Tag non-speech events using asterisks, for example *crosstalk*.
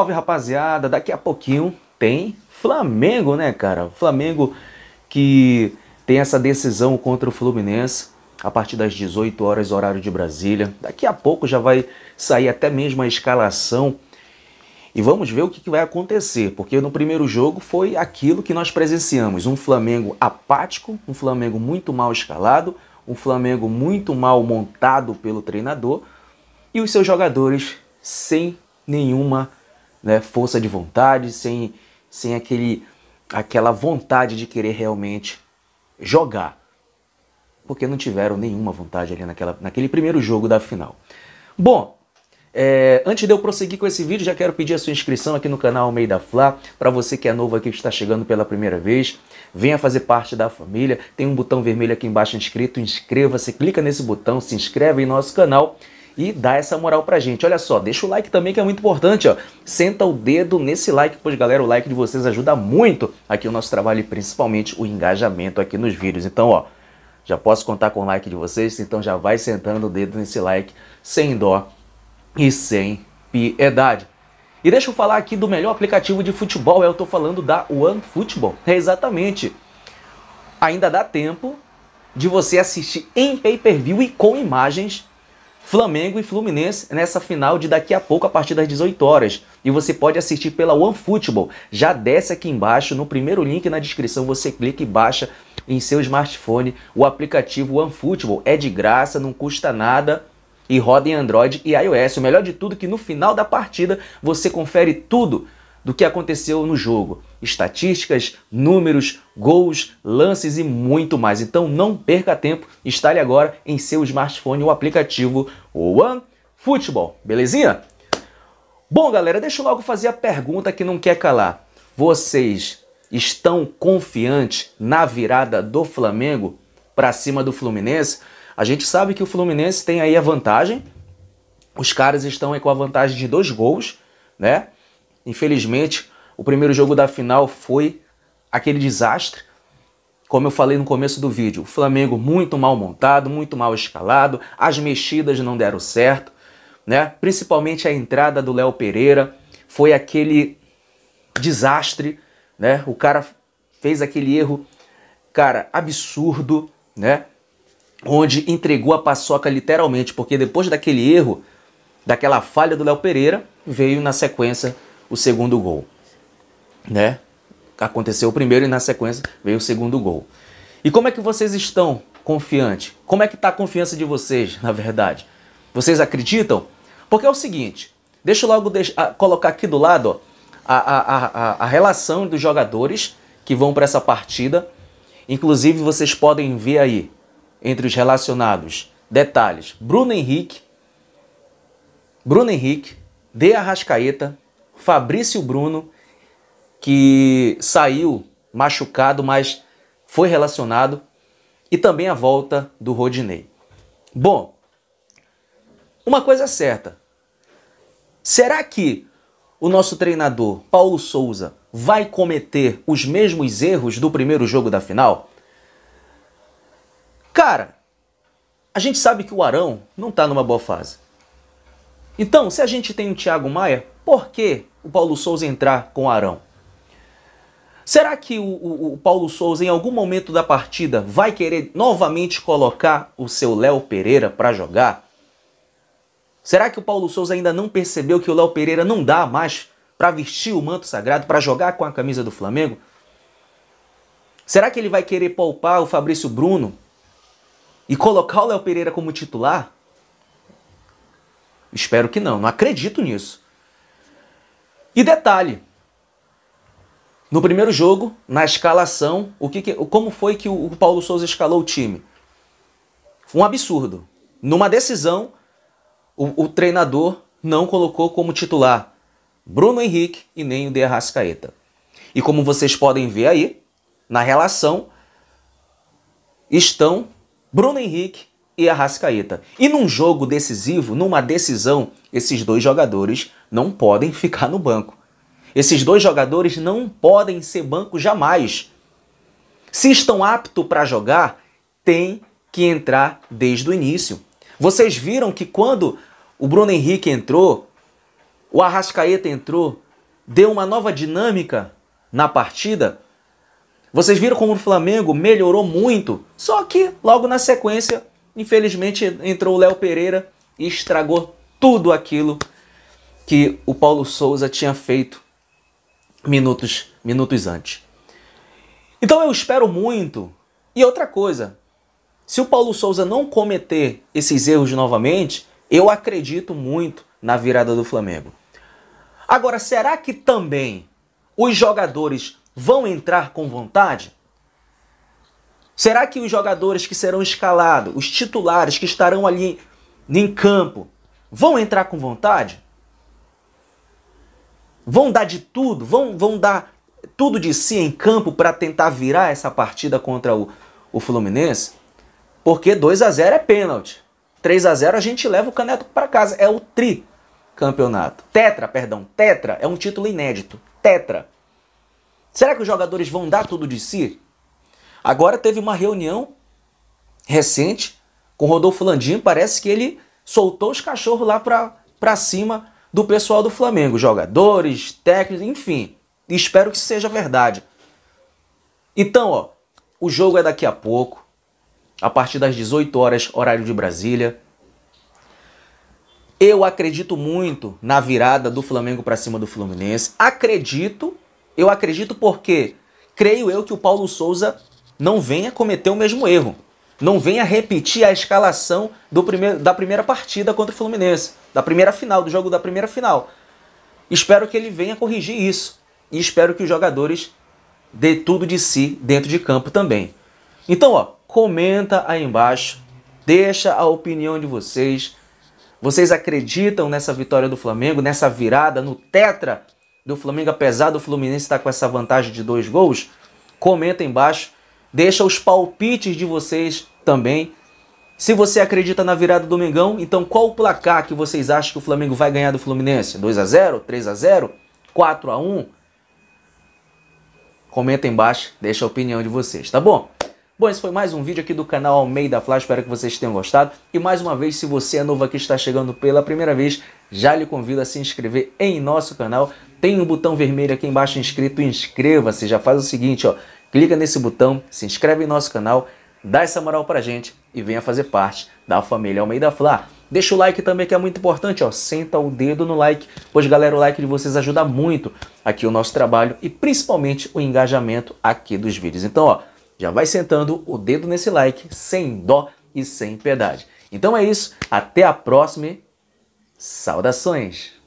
Salve rapaziada, daqui a pouquinho tem Flamengo, né, cara? O Flamengo que tem essa decisão contra o Fluminense a partir das 18 horas, horário de Brasília. Daqui a pouco já vai sair até mesmo a escalação. E vamos ver o que vai acontecer, porque no primeiro jogo foi aquilo que nós presenciamos: um Flamengo apático, um Flamengo muito mal escalado, um Flamengo muito mal montado pelo treinador e os seus jogadores sem nenhuma né, força de vontade, sem, sem aquele, aquela vontade de querer realmente jogar. Porque não tiveram nenhuma vontade ali naquela, naquele primeiro jogo da final. Bom, é, antes de eu prosseguir com esse vídeo, já quero pedir a sua inscrição aqui no canal Almeida Fla. Para você que é novo aqui, que está chegando pela primeira vez, venha fazer parte da família. Tem um botão vermelho aqui embaixo inscrito, inscreva-se, clica nesse botão, se inscreve em nosso canal e dá essa moral pra gente. Olha só, deixa o like também que é muito importante, ó. Senta o dedo nesse like, pois galera, o like de vocês ajuda muito aqui o nosso trabalho e principalmente o engajamento aqui nos vídeos. Então, ó, já posso contar com o like de vocês, então já vai sentando o dedo nesse like sem dó e sem piedade. E deixa eu falar aqui do melhor aplicativo de futebol, é, eu tô falando da OneFootball. É exatamente. Ainda dá tempo de você assistir em pay-per-view e com imagens Flamengo e Fluminense nessa final de daqui a pouco a partir das 18 horas. E você pode assistir pela OneFootball. Já desce aqui embaixo, no primeiro link na descrição você clica e baixa em seu smartphone o aplicativo OneFootball. É de graça, não custa nada e roda em Android e iOS. O melhor de tudo é que no final da partida você confere tudo do que aconteceu no jogo estatísticas, números, gols, lances e muito mais. Então não perca tempo, instale agora em seu smartphone o aplicativo One Futebol, belezinha? Bom, galera, deixa eu logo fazer a pergunta que não quer calar. Vocês estão confiantes na virada do Flamengo para cima do Fluminense? A gente sabe que o Fluminense tem aí a vantagem. Os caras estão aí com a vantagem de dois gols, né? Infelizmente, o primeiro jogo da final foi aquele desastre. Como eu falei no começo do vídeo, o Flamengo muito mal montado, muito mal escalado, as mexidas não deram certo, né? Principalmente a entrada do Léo Pereira foi aquele desastre, né? O cara fez aquele erro, cara, absurdo, né? Onde entregou a paçoca literalmente, porque depois daquele erro, daquela falha do Léo Pereira, veio na sequência o segundo gol né? Aconteceu o primeiro e na sequência veio o segundo gol. E como é que vocês estão confiante? Como é que está a confiança de vocês, na verdade? Vocês acreditam? Porque é o seguinte, deixa eu logo ah, colocar aqui do lado ó, a, a, a, a relação dos jogadores que vão para essa partida. Inclusive, vocês podem ver aí, entre os relacionados, detalhes. Bruno Henrique, Bruno Henrique, De Arrascaeta, Fabrício Bruno que saiu machucado, mas foi relacionado, e também a volta do Rodinei. Bom, uma coisa é certa. Será que o nosso treinador Paulo Souza vai cometer os mesmos erros do primeiro jogo da final? Cara, a gente sabe que o Arão não está numa boa fase. Então, se a gente tem o Thiago Maia, por que o Paulo Souza entrar com o Arão? Será que o, o, o, Paulo Souza, em algum momento da partida, vai querer novamente colocar o seu Léo Pereira para jogar? Será que o Paulo Souza ainda não percebeu que o Léo Pereira não dá mais para vestir o manto sagrado, para jogar com a camisa do Flamengo? Será que ele vai querer poupar o Fabrício Bruno e colocar o Léo Pereira como titular? Espero que não, não acredito nisso. E detalhe, no primeiro jogo, na escalação, o que, que como foi que o, o Paulo Souza escalou o time? Um absurdo. Numa decisão, o, o treinador não colocou como titular Bruno Henrique e nem o De Arrascaeta. E como vocês podem ver aí, na relação, estão Bruno Henrique e Arrascaeta. E num jogo decisivo, numa decisão, esses dois jogadores não podem *laughs* ficar no banco. Esses dois jogadores não podem ser banco jamais. Se estão aptos para jogar, tem que entrar desde o início. Vocês viram que quando o Bruno Henrique entrou, o Arrascaeta entrou, deu uma nova dinâmica na partida. Vocês viram como o Flamengo melhorou muito, só que logo na sequência, infelizmente, entrou o Léo Pereira e estragou tudo aquilo que o Paulo Souza tinha feito minutos, minutos antes. Então eu espero muito. E outra coisa, se o Paulo Souza não cometer esses erros novamente, eu acredito muito na virada do Flamengo. Agora, será que também os jogadores vão entrar com vontade? Será que os jogadores que serão escalados, os titulares que estarão ali em campo, vão entrar com vontade? vão dar de tudo, vão, vão dar tudo de si em campo para tentar virar essa partida contra o, o Fluminense, porque 2 a 0 é pênalti. 3 a 0 a gente leva o Caneto para casa. É o tri campeonato. Tetra, perdão, tetra é um título inédito. Tetra. Será que os jogadores vão dar tudo de si? Agora teve uma reunião recente com Rodolfo Landim, parece que ele soltou os cachorros lá para cima do pessoal do Flamengo, jogadores, técnicos, enfim. Espero que seja verdade. Então, ó, o jogo é daqui a pouco, a partir das 18 horas, horário de Brasília. Eu acredito muito na virada do Flamengo para cima do Fluminense. Acredito, eu acredito porque creio eu que o Paulo Souza não venha cometer o mesmo erro não venha repetir a escalação da primeira partida contra o Fluminense, da primeira final, do jogo da primeira final. Espero que ele venha corrigir isso e espero que os jogadores dê tudo de si dentro de campo também. Então, ó, comenta aí embaixo, deixa a opinião de vocês. Vocês acreditam nessa vitória do Flamengo, nessa virada, no tetra do Flamengo, apesar do Fluminense estar com essa vantagem de dois gols? Comenta embaixo Deixa os palpites de vocês também. Se você acredita na virada do Mengão, então qual o placar que vocês acham que o Flamengo vai ganhar do Fluminense? 2 a 0, 3 a 0, 4 a 1? Comenta embaixo, deixa a opinião de vocês, tá bom? Bom, esse foi mais um vídeo aqui do canal Almeida Flash, espero que vocês tenham gostado. E mais uma vez, se você é novo aqui e está chegando pela primeira vez, já lhe convido a se inscrever em nosso canal. Tem um botão vermelho aqui embaixo inscrito, inscreva-se. Já faz o seguinte, ó, clica nesse botão, se inscreve em nosso canal, dá essa moral pra gente e venha fazer parte da família Almeida Fla. Deixa o like também que é muito importante, ó, senta o dedo no like, pois galera, o like de vocês ajuda muito aqui o nosso trabalho e principalmente o engajamento aqui dos vídeos. Então, ó, já vai sentando o dedo nesse like, sem dó e sem piedade. Então é isso, até a próxima saudações!